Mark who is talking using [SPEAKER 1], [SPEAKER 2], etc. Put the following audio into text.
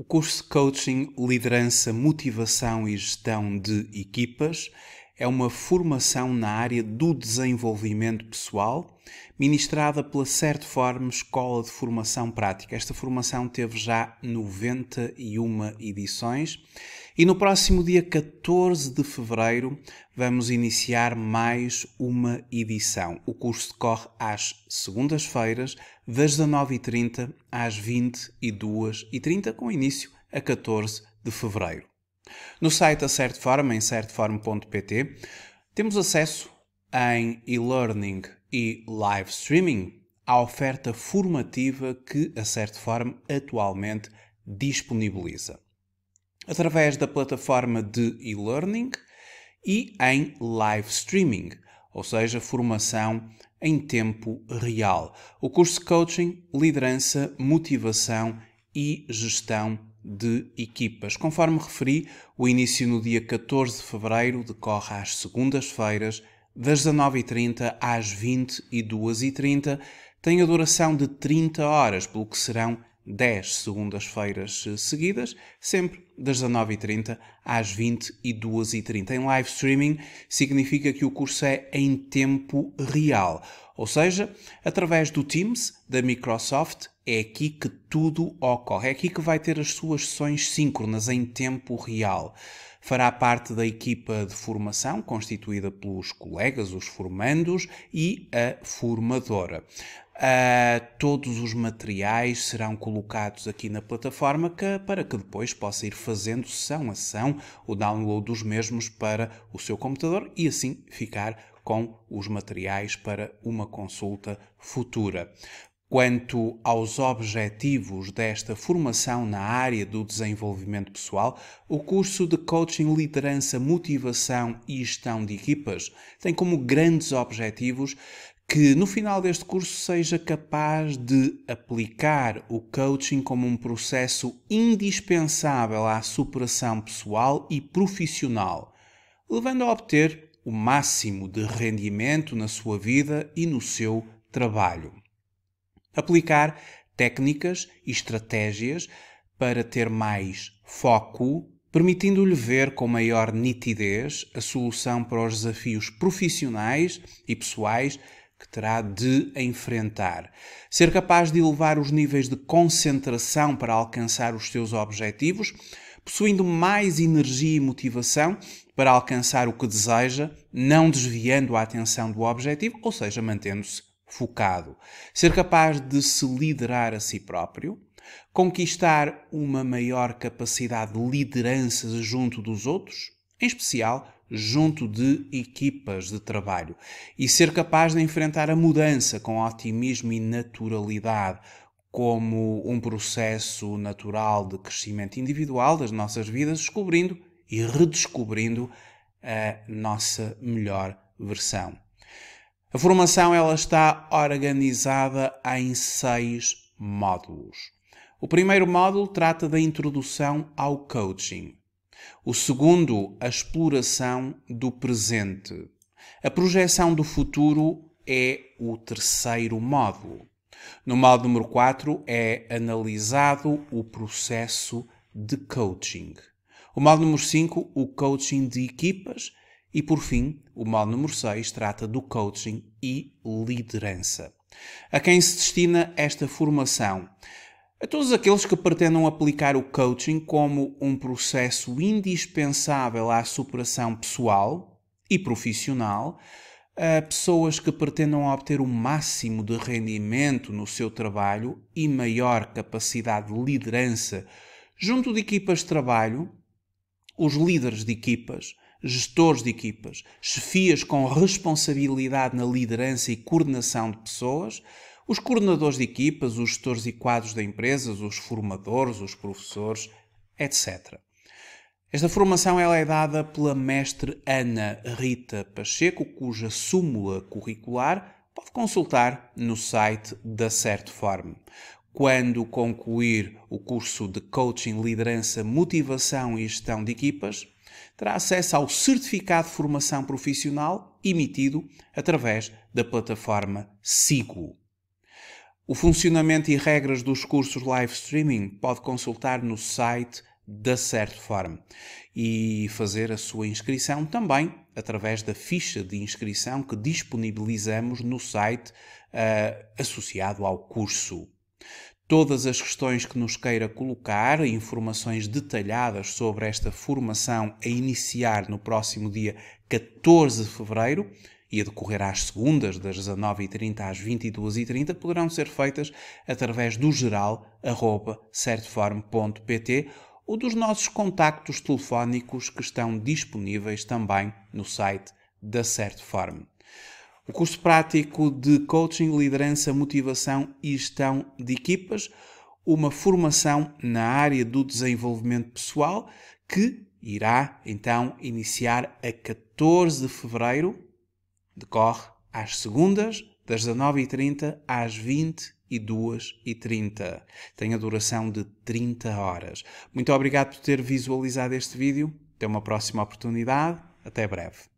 [SPEAKER 1] O curso de Coaching, Liderança, Motivação e Gestão de Equipas é uma formação na área do desenvolvimento pessoal, ministrada pela Certform Escola de Formação Prática. Esta formação teve já 91 edições e no próximo dia 14 de fevereiro vamos iniciar mais uma edição. O curso decorre às segundas-feiras, das 19h30 às 22h30, com início a 14 de fevereiro. No site da Certform, em certform.pt, temos acesso em e-learning e live streaming à oferta formativa que a Certform atualmente disponibiliza através da plataforma de e-learning e em live streaming, ou seja, formação em tempo real. O curso de coaching, liderança, motivação e gestão de equipas. Conforme referi, o início no dia 14 de fevereiro decorre às segundas-feiras, das 19h30 às 22h30, tem a duração de 30 horas, pelo que serão 10 segundas-feiras eh, seguidas, sempre das 19h30 às 22h30. Em live streaming significa que o curso é em tempo real, ou seja, através do Teams da Microsoft, é aqui que tudo ocorre, é aqui que vai ter as suas sessões síncronas em tempo real fará parte da equipa de formação constituída pelos colegas, os formandos e a formadora. Uh, todos os materiais serão colocados aqui na plataforma que, para que depois possa ir fazendo são a são o download dos mesmos para o seu computador e assim ficar com os materiais para uma consulta futura. Quanto aos objetivos desta formação na área do desenvolvimento pessoal, o curso de Coaching Liderança, Motivação e Gestão de Equipas tem como grandes objetivos que no final deste curso seja capaz de aplicar o coaching como um processo indispensável à superação pessoal e profissional, levando a obter o máximo de rendimento na sua vida e no seu trabalho. Aplicar técnicas e estratégias para ter mais foco, permitindo-lhe ver com maior nitidez a solução para os desafios profissionais e pessoais que terá de enfrentar. Ser capaz de elevar os níveis de concentração para alcançar os seus objetivos, possuindo mais energia e motivação para alcançar o que deseja, não desviando a atenção do objetivo, ou seja, mantendo-se focado. Ser capaz de se liderar a si próprio, conquistar uma maior capacidade de liderança junto dos outros em especial junto de equipas de trabalho, e ser capaz de enfrentar a mudança com otimismo e naturalidade, como um processo natural de crescimento individual das nossas vidas, descobrindo e redescobrindo a nossa melhor versão. A formação ela está organizada em seis módulos. O primeiro módulo trata da introdução ao coaching. O segundo, a exploração do presente. A projeção do futuro é o terceiro módulo No módulo número 4 é analisado o processo de coaching. O módulo número 5, o coaching de equipas. E por fim, o módulo número 6 trata do coaching e liderança. A quem se destina esta formação? A todos aqueles que pretendam aplicar o coaching como um processo indispensável à superação pessoal e profissional, a pessoas que pretendam obter o máximo de rendimento no seu trabalho e maior capacidade de liderança junto de equipas de trabalho, os líderes de equipas, gestores de equipas, chefias com responsabilidade na liderança e coordenação de pessoas os coordenadores de equipas, os gestores e quadros de empresas, os formadores, os professores, etc. Esta formação ela é dada pela mestre Ana Rita Pacheco, cuja súmula curricular pode consultar no site da Certeform. Quando concluir o curso de Coaching, Liderança, Motivação e Gestão de Equipas, terá acesso ao certificado de formação profissional emitido através da plataforma SIGO. O funcionamento e regras dos cursos live streaming pode consultar no site da Certform e fazer a sua inscrição também através da ficha de inscrição que disponibilizamos no site uh, associado ao curso todas as questões que nos queira colocar, informações detalhadas sobre esta formação a iniciar no próximo dia 14 de fevereiro e a decorrer às segundas, das 19h30 às 22h30, poderão ser feitas através do geral arroba, ou dos nossos contactos telefónicos que estão disponíveis também no site da Certeform. Um curso prático de coaching, liderança, motivação e gestão de equipas. Uma formação na área do desenvolvimento pessoal que irá então iniciar a 14 de fevereiro. Decorre às segundas, das 19h30 às 22h30. Tem a duração de 30 horas. Muito obrigado por ter visualizado este vídeo. Até uma próxima oportunidade. Até breve.